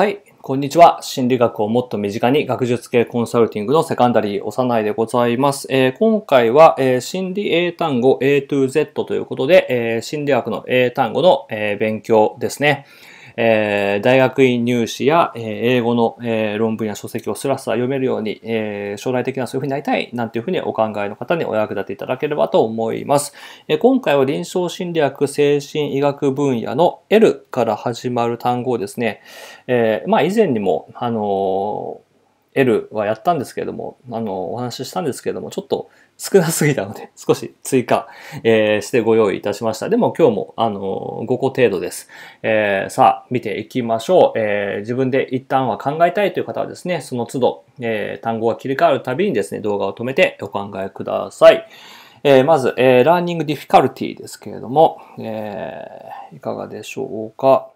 はい。こんにちは。心理学をもっと身近に学術系コンサルティングのセカンダリー、おさないでございます。えー、今回は、えー、心理英単語 A to Z ということで、えー、心理学の英単語の、え勉強ですね。えー、大学院入試や、えー、英語の、えー、論文や書籍をスラスラ読めるように、えー、将来的なそういうふうになりたいなんていうふうにお考えの方にお役立ていただければと思います。えー、今回は臨床心理学精神医学分野の L から始まる単語をですね、えー、まあ以前にも、あのー L はやったんですけれども、あの、お話ししたんですけれども、ちょっと少なすぎたので、少し追加、えー、してご用意いたしました。でも今日も、あの、5個程度です。えー、さあ、見ていきましょう、えー。自分で一旦は考えたいという方はですね、その都度、えー、単語が切り替わるたびにですね、動画を止めてお考えください。えー、まず、えー、ラーニングディフィカルティですけれども、えー、いかがでしょうか。